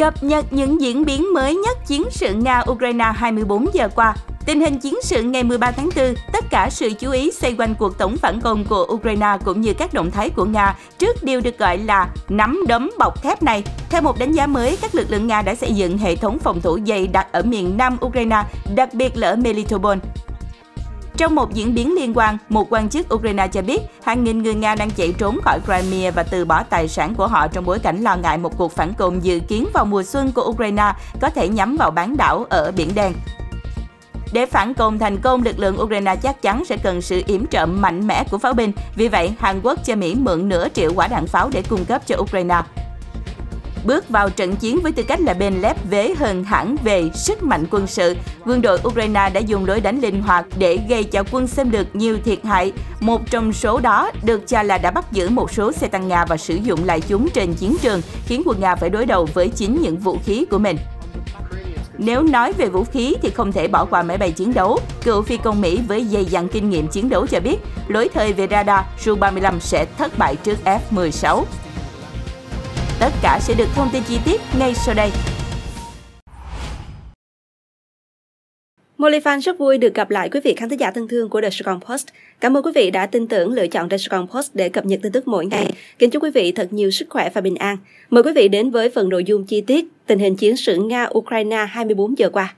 Cập nhật những diễn biến mới nhất chiến sự Nga-Ukraine 24 giờ qua. Tình hình chiến sự ngày 13 tháng 4, tất cả sự chú ý xoay quanh cuộc tổng phản công của Ukraine cũng như các động thái của Nga trước điều được gọi là nắm đấm bọc thép này. Theo một đánh giá mới, các lực lượng Nga đã xây dựng hệ thống phòng thủ dày đặc ở miền nam Ukraine, đặc biệt là ở Melitopol. Trong một diễn biến liên quan, một quan chức Ukraine cho biết hàng nghìn người Nga đang chạy trốn khỏi Crimea và từ bỏ tài sản của họ trong bối cảnh lo ngại một cuộc phản công dự kiến vào mùa xuân của Ukraine có thể nhắm vào bán đảo ở Biển Đen. Để phản công thành công, lực lượng Ukraine chắc chắn sẽ cần sự yểm trợ mạnh mẽ của pháo binh. Vì vậy, Hàn Quốc cho Mỹ mượn nửa triệu quả đạn pháo để cung cấp cho Ukraine bước vào trận chiến với tư cách là bên lép vế hơn hẳn về sức mạnh quân sự. Quân đội Ukraine đã dùng lối đánh linh hoạt để gây cho quân xâm lược nhiều thiệt hại. Một trong số đó được cho là đã bắt giữ một số xe tăng Nga và sử dụng lại chúng trên chiến trường, khiến quân Nga phải đối đầu với chính những vũ khí của mình. Nếu nói về vũ khí thì không thể bỏ qua máy bay chiến đấu. Cựu phi công Mỹ với dày dặn kinh nghiệm chiến đấu cho biết, lối thời về radar Su-35 sẽ thất bại trước F-16. Tất cả sẽ được thông tin chi tiết ngay sau đây. Molifan rất vui được gặp lại quý vị khán thính giả thân thương của The Sài Post. Cảm ơn quý vị đã tin tưởng lựa chọn The Sài Post để cập nhật tin tức mỗi ngày. Kính chúc quý vị thật nhiều sức khỏe và bình an. Mời quý vị đến với phần nội dung chi tiết tình hình chiến sự Nga-Ukraine 24 giờ qua.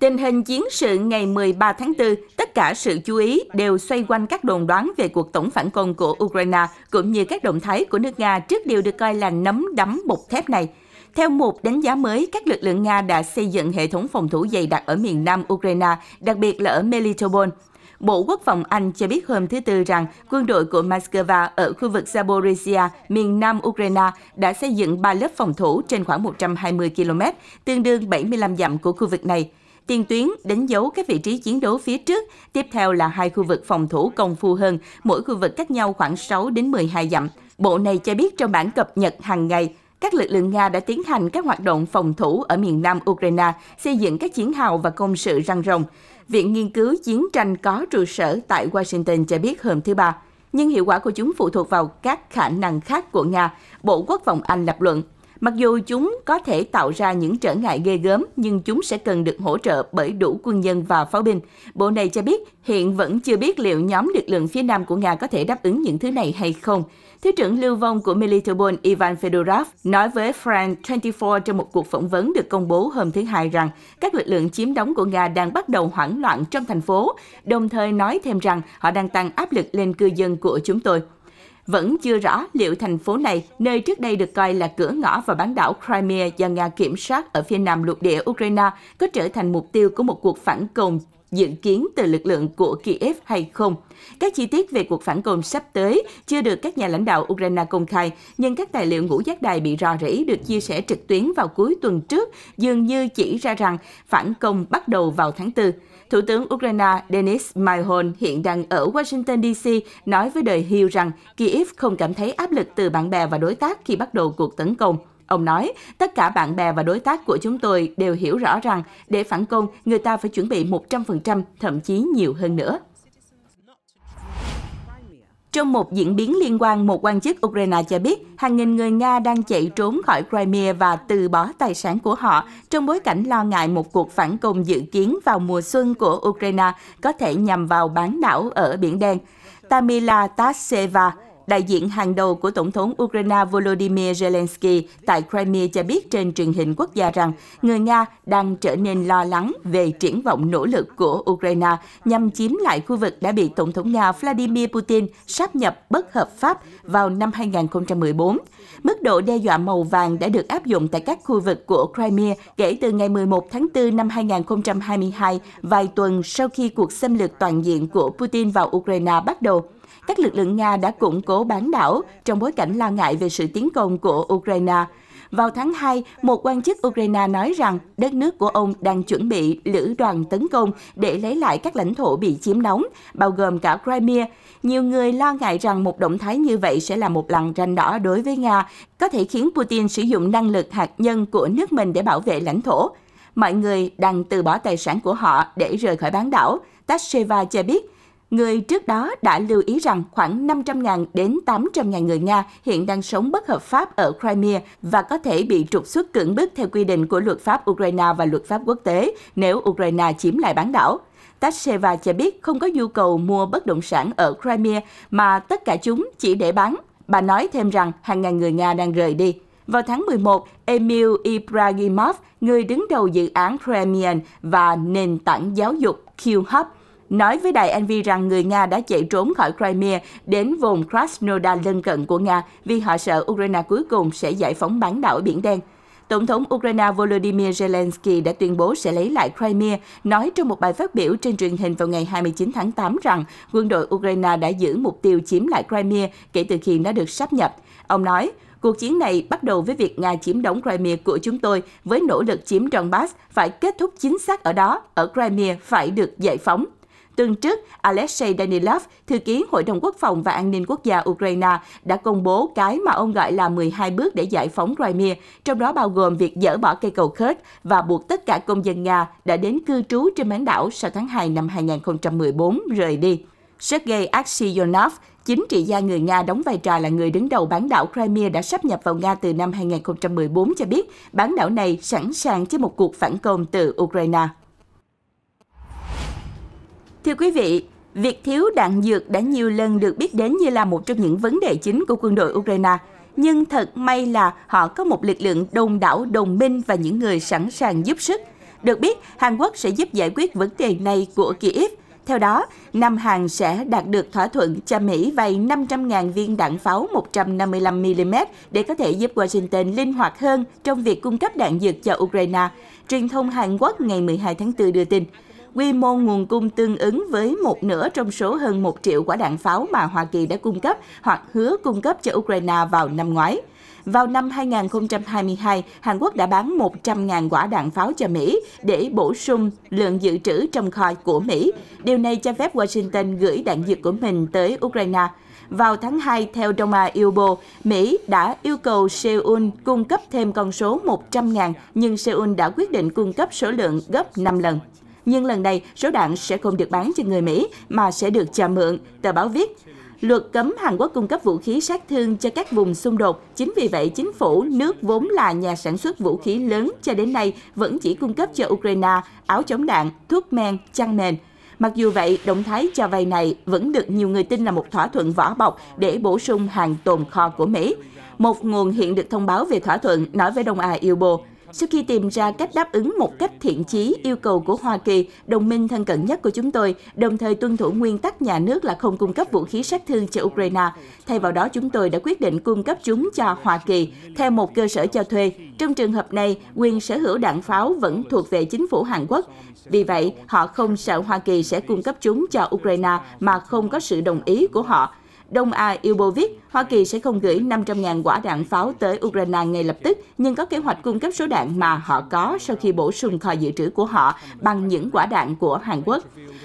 Tình hình chiến sự ngày 13 tháng 4, tất cả sự chú ý đều xoay quanh các đồn đoán về cuộc tổng phản công của Ukraine, cũng như các động thái của nước Nga trước điều được coi là nấm đấm bột thép này. Theo một đánh giá mới, các lực lượng Nga đã xây dựng hệ thống phòng thủ dày đặc ở miền nam Ukraine, đặc biệt là ở Melitopol. Bộ Quốc phòng Anh cho biết hôm thứ Tư rằng quân đội của Moscow ở khu vực Zaporizhia, miền nam Ukraine, đã xây dựng ba lớp phòng thủ trên khoảng 120 km, tương đương 75 dặm của khu vực này. Tiền tuyến đánh dấu các vị trí chiến đấu phía trước, tiếp theo là hai khu vực phòng thủ công phu hơn, mỗi khu vực cách nhau khoảng 6 đến 12 dặm. Bộ này cho biết trong bản cập nhật hàng ngày, các lực lượng Nga đã tiến hành các hoạt động phòng thủ ở miền nam Ukraine, xây dựng các chiến hào và công sự răng rồng. Viện Nghiên cứu Chiến tranh có trụ sở tại Washington cho biết hôm thứ Ba, nhưng hiệu quả của chúng phụ thuộc vào các khả năng khác của Nga, Bộ Quốc phòng Anh lập luận. Mặc dù chúng có thể tạo ra những trở ngại ghê gớm, nhưng chúng sẽ cần được hỗ trợ bởi đủ quân nhân và pháo binh. Bộ này cho biết hiện vẫn chưa biết liệu nhóm lực lượng phía Nam của Nga có thể đáp ứng những thứ này hay không. Thứ trưởng lưu vong của Melitopol Ivan Fedorov nói với France 24 trong một cuộc phỏng vấn được công bố hôm thứ Hai rằng các lực lượng chiếm đóng của Nga đang bắt đầu hoảng loạn trong thành phố, đồng thời nói thêm rằng họ đang tăng áp lực lên cư dân của chúng tôi. Vẫn chưa rõ liệu thành phố này, nơi trước đây được coi là cửa ngõ vào bán đảo Crimea do Nga kiểm soát ở phía nam lục địa Ukraine, có trở thành mục tiêu của một cuộc phản công dự kiến từ lực lượng của Kiev hay không. Các chi tiết về cuộc phản công sắp tới chưa được các nhà lãnh đạo Ukraine công khai, nhưng các tài liệu ngũ giác đài bị rò rỉ được chia sẻ trực tuyến vào cuối tuần trước dường như chỉ ra rằng phản công bắt đầu vào tháng 4. Thủ tướng Ukraine Denis Maihon hiện đang ở Washington DC nói với đời hưu rằng Kyiv không cảm thấy áp lực từ bạn bè và đối tác khi bắt đầu cuộc tấn công. Ông nói, tất cả bạn bè và đối tác của chúng tôi đều hiểu rõ rằng để phản công, người ta phải chuẩn bị 100%, thậm chí nhiều hơn nữa. Trong một diễn biến liên quan, một quan chức Ukraine cho biết hàng nghìn người Nga đang chạy trốn khỏi Crimea và từ bỏ tài sản của họ trong bối cảnh lo ngại một cuộc phản công dự kiến vào mùa xuân của Ukraine có thể nhằm vào bán đảo ở Biển Đen. Tamila Taseva, đại diện hàng đầu của Tổng thống Ukraine Volodymyr Zelensky tại Crimea cho biết trên truyền hình quốc gia rằng người Nga đang trở nên lo lắng về triển vọng nỗ lực của Ukraine nhằm chiếm lại khu vực đã bị Tổng thống Nga Vladimir Putin sáp nhập bất hợp pháp vào năm 2014. Mức độ đe dọa màu vàng đã được áp dụng tại các khu vực của Crimea kể từ ngày 11 tháng 4 năm 2022, vài tuần sau khi cuộc xâm lược toàn diện của Putin vào Ukraine bắt đầu các lực lượng Nga đã củng cố bán đảo trong bối cảnh lo ngại về sự tiến công của Ukraine. Vào tháng 2, một quan chức Ukraine nói rằng đất nước của ông đang chuẩn bị lữ đoàn tấn công để lấy lại các lãnh thổ bị chiếm đóng, bao gồm cả Crimea. Nhiều người lo ngại rằng một động thái như vậy sẽ là một lằn ranh đỏ đối với Nga, có thể khiến Putin sử dụng năng lực hạt nhân của nước mình để bảo vệ lãnh thổ. Mọi người đang từ bỏ tài sản của họ để rời khỏi bán đảo, Tasheva cho biết – Người trước đó đã lưu ý rằng khoảng 500.000 đến 800.000 người Nga hiện đang sống bất hợp pháp ở Crimea và có thể bị trục xuất cưỡng bức theo quy định của luật pháp Ukraine và luật pháp quốc tế nếu Ukraine chiếm lại bán đảo. Tasheva cho biết không có nhu cầu mua bất động sản ở Crimea mà tất cả chúng chỉ để bán. Bà nói thêm rằng hàng ngàn người Nga đang rời đi. Vào tháng 11, Emil Ibragimov, người đứng đầu dự án Crimean và nền tảng giáo dục Q-Hub, nói với đài NV rằng người Nga đã chạy trốn khỏi Crimea đến vùng Krasnodar lân cận của Nga vì họ sợ Ukraine cuối cùng sẽ giải phóng bán đảo Biển Đen. Tổng thống Ukraine Volodymyr Zelensky đã tuyên bố sẽ lấy lại Crimea, nói trong một bài phát biểu trên truyền hình vào ngày 29 tháng 8 rằng quân đội Ukraine đã giữ mục tiêu chiếm lại Crimea kể từ khi nó được sáp nhập. Ông nói, cuộc chiến này bắt đầu với việc Nga chiếm đóng Crimea của chúng tôi với nỗ lực chiếm Donbass phải kết thúc chính xác ở đó, ở Crimea phải được giải phóng. Tuần trước, Alexei Danilov, thư ký Hội đồng Quốc phòng và An ninh Quốc gia Ukraine, đã công bố cái mà ông gọi là 12 bước để giải phóng Crimea, trong đó bao gồm việc dỡ bỏ cây cầu Kerch và buộc tất cả công dân Nga đã đến cư trú trên bán đảo sau tháng 2 năm 2014 rời đi. Sergei Aksyonov, chính trị gia người Nga đóng vai trò là người đứng đầu bán đảo Crimea đã sắp nhập vào Nga từ năm 2014 cho biết bán đảo này sẵn sàng cho một cuộc phản công từ Ukraine. Thưa quý vị, việc thiếu đạn dược đã nhiều lần được biết đến như là một trong những vấn đề chính của quân đội Ukraine. Nhưng thật may là họ có một lực lượng đông đảo đồng minh và những người sẵn sàng giúp sức. Được biết, Hàn Quốc sẽ giúp giải quyết vấn đề này của Kiev. Theo đó, Nam Hàn sẽ đạt được thỏa thuận cho Mỹ vay 500.000 viên đạn pháo 155mm để có thể giúp Washington linh hoạt hơn trong việc cung cấp đạn dược cho Ukraine, truyền thông Hàn Quốc ngày 12 tháng 4 đưa tin quy mô nguồn cung tương ứng với một nửa trong số hơn 1 triệu quả đạn pháo mà Hoa Kỳ đã cung cấp hoặc hứa cung cấp cho Ukraine vào năm ngoái. Vào năm 2022, Hàn Quốc đã bán 100.000 quả đạn pháo cho Mỹ để bổ sung lượng dự trữ trong kho của Mỹ. Điều này cho phép Washington gửi đạn dược của mình tới Ukraine. Vào tháng 2, theo Doma Ilbo, Mỹ đã yêu cầu Seoul cung cấp thêm con số 100.000, nhưng Seoul đã quyết định cung cấp số lượng gấp 5 lần nhưng lần này số đạn sẽ không được bán cho người Mỹ mà sẽ được cho mượn, tờ báo viết. Luật cấm Hàn Quốc cung cấp vũ khí sát thương cho các vùng xung đột, chính vì vậy chính phủ nước vốn là nhà sản xuất vũ khí lớn cho đến nay vẫn chỉ cung cấp cho Ukraine áo chống đạn, thuốc men, chăn mền. Mặc dù vậy, động thái cho vay này vẫn được nhiều người tin là một thỏa thuận vỏ bọc để bổ sung hàng tồn kho của Mỹ. Một nguồn hiện được thông báo về thỏa thuận nói với Đông Á Ilbo, sau khi tìm ra cách đáp ứng một cách thiện chí yêu cầu của Hoa Kỳ, đồng minh thân cận nhất của chúng tôi, đồng thời tuân thủ nguyên tắc nhà nước là không cung cấp vũ khí sát thương cho Ukraine. Thay vào đó, chúng tôi đã quyết định cung cấp chúng cho Hoa Kỳ theo một cơ sở cho thuê. Trong trường hợp này, quyền sở hữu đạn pháo vẫn thuộc về chính phủ Hàn Quốc. Vì vậy, họ không sợ Hoa Kỳ sẽ cung cấp chúng cho Ukraine mà không có sự đồng ý của họ Đông A Ilbovic, Hoa Kỳ sẽ không gửi 500.000 quả đạn pháo tới Ukraine ngay lập tức, nhưng có kế hoạch cung cấp số đạn mà họ có sau khi bổ sung kho dự trữ của họ bằng những quả đạn của Hàn Quốc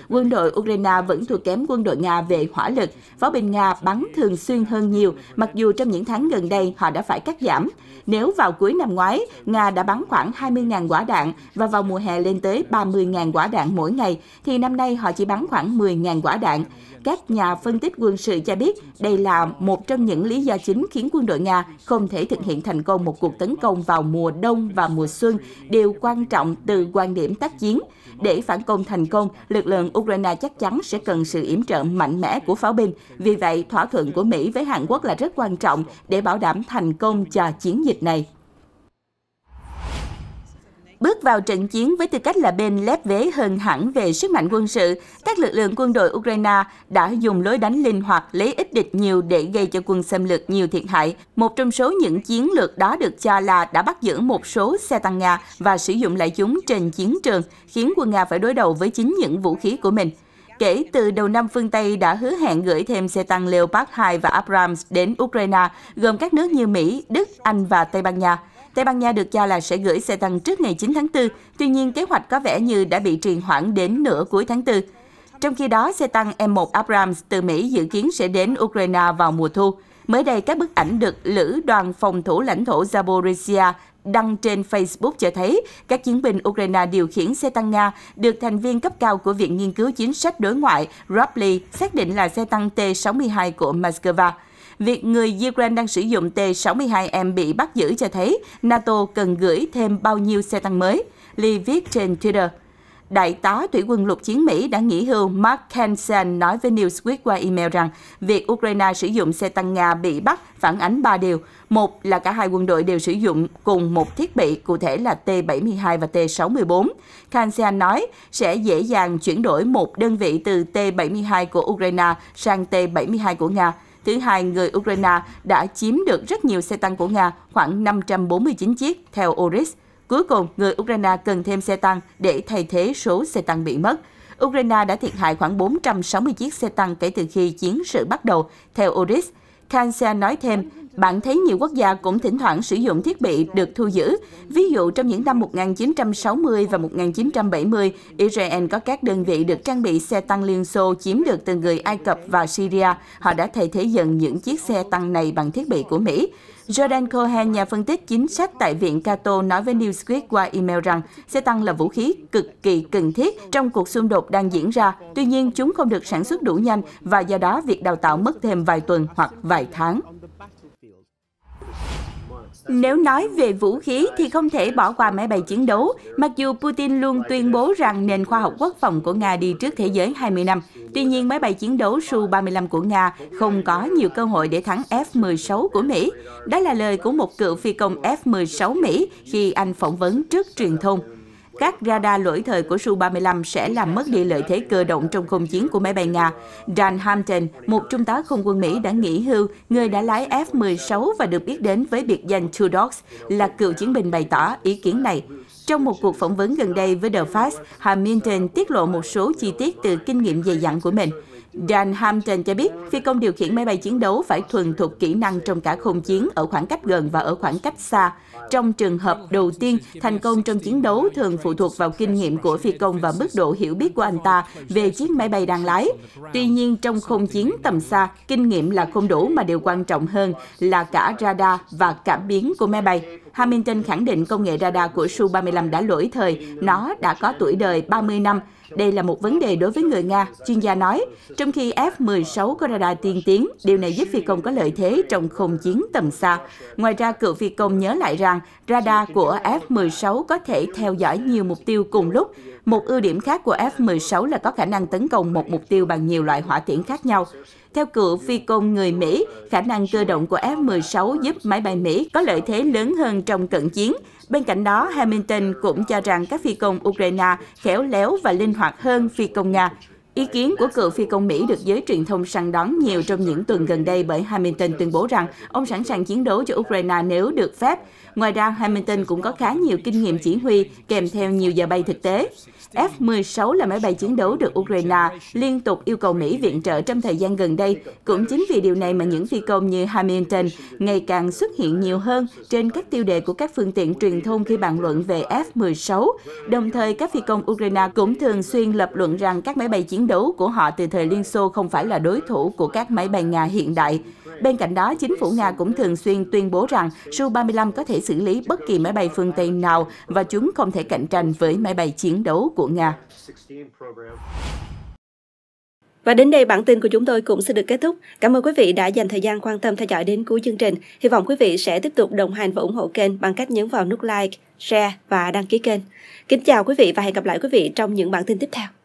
quân đội Ukraine vẫn thua kém quân đội Nga về hỏa lực. Pháo binh Nga bắn thường xuyên hơn nhiều, mặc dù trong những tháng gần đây họ đã phải cắt giảm. Nếu vào cuối năm ngoái, Nga đã bắn khoảng 20.000 quả đạn và vào mùa hè lên tới 30.000 quả đạn mỗi ngày, thì năm nay họ chỉ bắn khoảng 10.000 quả đạn. Các nhà phân tích quân sự cho biết đây là một trong những lý do chính khiến quân đội Nga không thể thực hiện thành công một cuộc tấn công vào mùa đông và mùa xuân đều quan trọng từ quan điểm tác chiến. Để phản công thành công, lực lượng Ukraine chắc chắn sẽ cần sự yểm trợ mạnh mẽ của pháo binh. Vì vậy, thỏa thuận của Mỹ với Hàn Quốc là rất quan trọng để bảo đảm thành công cho chiến dịch này. Bước vào trận chiến với tư cách là bên lép vế hơn hẳn về sức mạnh quân sự, các lực lượng quân đội Ukraine đã dùng lối đánh linh hoạt lấy ít địch nhiều để gây cho quân xâm lược nhiều thiệt hại. Một trong số những chiến lược đó được cho là đã bắt giữ một số xe tăng Nga và sử dụng lại chúng trên chiến trường, khiến quân Nga phải đối đầu với chính những vũ khí của mình. Kể từ đầu năm, phương Tây đã hứa hẹn gửi thêm xe tăng Leopard 2 và Abrams đến Ukraine, gồm các nước như Mỹ, Đức, Anh và Tây Ban Nha. Tây Ban Nha được cho là sẽ gửi xe tăng trước ngày 9 tháng 4, tuy nhiên kế hoạch có vẻ như đã bị trì hoãn đến nửa cuối tháng 4. Trong khi đó, xe tăng M1 Abrams từ Mỹ dự kiến sẽ đến Ukraine vào mùa thu. Mới đây, các bức ảnh được Lữ đoàn phòng thủ lãnh thổ Zaporizhia đăng trên Facebook cho thấy các chiến binh Ukraine điều khiển xe tăng Nga được thành viên cấp cao của Viện Nghiên cứu Chính sách Đối ngoại Rob xác định là xe tăng T-62 của Moscow. Việc người Ukraine đang sử dụng T-62M bị bắt giữ cho thấy NATO cần gửi thêm bao nhiêu xe tăng mới. Lee viết trên Twitter. Đại tá Thủy quân lục chiến Mỹ đã nghỉ hưu Mark Hansen nói với Newsweek qua email rằng việc Ukraine sử dụng xe tăng Nga bị bắt phản ánh ba điều. Một là cả hai quân đội đều sử dụng cùng một thiết bị, cụ thể là T-72 và T-64. Hansen nói sẽ dễ dàng chuyển đổi một đơn vị từ T-72 của Ukraine sang T-72 của Nga Thứ hai, người Ukraine đã chiếm được rất nhiều xe tăng của Nga, khoảng 549 chiếc, theo Oris. Cuối cùng, người Ukraine cần thêm xe tăng để thay thế số xe tăng bị mất. Ukraine đã thiệt hại khoảng 460 chiếc xe tăng kể từ khi chiến sự bắt đầu, theo Oris. Khansia nói thêm, bạn thấy nhiều quốc gia cũng thỉnh thoảng sử dụng thiết bị được thu giữ. Ví dụ trong những năm 1960 và 1970, Israel có các đơn vị được trang bị xe tăng Liên Xô chiếm được từ người Ai Cập và Syria. Họ đã thay thế dần những chiếc xe tăng này bằng thiết bị của Mỹ. Jordan Cohen, nhà phân tích chính sách tại Viện Cato, nói với Newsweek qua email rằng xe tăng là vũ khí cực kỳ cần thiết trong cuộc xung đột đang diễn ra. Tuy nhiên, chúng không được sản xuất đủ nhanh và do đó việc đào tạo mất thêm vài tuần hoặc vài tháng. Nếu nói về vũ khí thì không thể bỏ qua máy bay chiến đấu, mặc dù Putin luôn tuyên bố rằng nền khoa học quốc phòng của Nga đi trước thế giới 20 năm. Tuy nhiên, máy bay chiến đấu Su-35 của Nga không có nhiều cơ hội để thắng F-16 của Mỹ. Đó là lời của một cựu phi công F-16 Mỹ khi anh phỏng vấn trước truyền thông các radar lỗi thời của Su-35 sẽ làm mất đi lợi thế cơ động trong không chiến của máy bay Nga. Dan Hampton, một trung tá không quân Mỹ đã nghỉ hưu, người đã lái F-16 và được biết đến với biệt danh Two Dogs, là cựu chiến binh bày tỏ ý kiến này. Trong một cuộc phỏng vấn gần đây với The Fast, Hamilton tiết lộ một số chi tiết từ kinh nghiệm dày dặn của mình. Dan Hampton cho biết, phi công điều khiển máy bay chiến đấu phải thuần thục kỹ năng trong cả khung chiến ở khoảng cách gần và ở khoảng cách xa. Trong trường hợp đầu tiên, thành công trong chiến đấu thường phụ thuộc vào kinh nghiệm của phi công và mức độ hiểu biết của anh ta về chiếc máy bay đang lái. Tuy nhiên, trong không chiến tầm xa, kinh nghiệm là không đủ mà điều quan trọng hơn là cả radar và cảm biến của máy bay. Hamilton khẳng định công nghệ radar của Su-35 đã lỗi thời, nó đã có tuổi đời 30 năm, đây là một vấn đề đối với người Nga, chuyên gia nói, trong khi F-16 có radar tiên tiến, điều này giúp phi công có lợi thế trong không chiến tầm xa. Ngoài ra, cựu phi công nhớ lại rằng radar của F-16 có thể theo dõi nhiều mục tiêu cùng lúc. Một ưu điểm khác của F-16 là có khả năng tấn công một mục tiêu bằng nhiều loại hỏa tiễn khác nhau. Theo cựu phi công người Mỹ, khả năng cơ động của F-16 giúp máy bay Mỹ có lợi thế lớn hơn trong cận chiến. Bên cạnh đó, Hamilton cũng cho rằng các phi công Ukraine khéo léo và linh hoạt hơn phi công Nga. Ý kiến của cựu phi công Mỹ được giới truyền thông săn đón nhiều trong những tuần gần đây bởi Hamilton tuyên bố rằng ông sẵn sàng chiến đấu cho Ukraine nếu được phép. Ngoài ra, Hamilton cũng có khá nhiều kinh nghiệm chỉ huy kèm theo nhiều giờ bay thực tế. F-16 là máy bay chiến đấu được Ukraine liên tục yêu cầu Mỹ viện trợ trong thời gian gần đây. Cũng chính vì điều này mà những phi công như Hamilton ngày càng xuất hiện nhiều hơn trên các tiêu đề của các phương tiện truyền thông khi bàn luận về F-16. Đồng thời, các phi công Ukraine cũng thường xuyên lập luận rằng các máy bay chiến đấu của họ từ thời Liên Xô không phải là đối thủ của các máy bay Nga hiện đại. Bên cạnh đó, chính phủ Nga cũng thường xuyên tuyên bố rằng Su-35 có thể xử lý bất kỳ máy bay phương Tây nào và chúng không thể cạnh tranh với máy bay chiến đấu của Nga. Và đến đây bản tin của chúng tôi cũng sẽ được kết thúc. Cảm ơn quý vị đã dành thời gian quan tâm theo dõi đến cuối chương trình. Hy vọng quý vị sẽ tiếp tục đồng hành và ủng hộ kênh bằng cách nhấn vào nút like, share và đăng ký kênh. Kính chào quý vị và hẹn gặp lại quý vị trong những bản tin tiếp theo.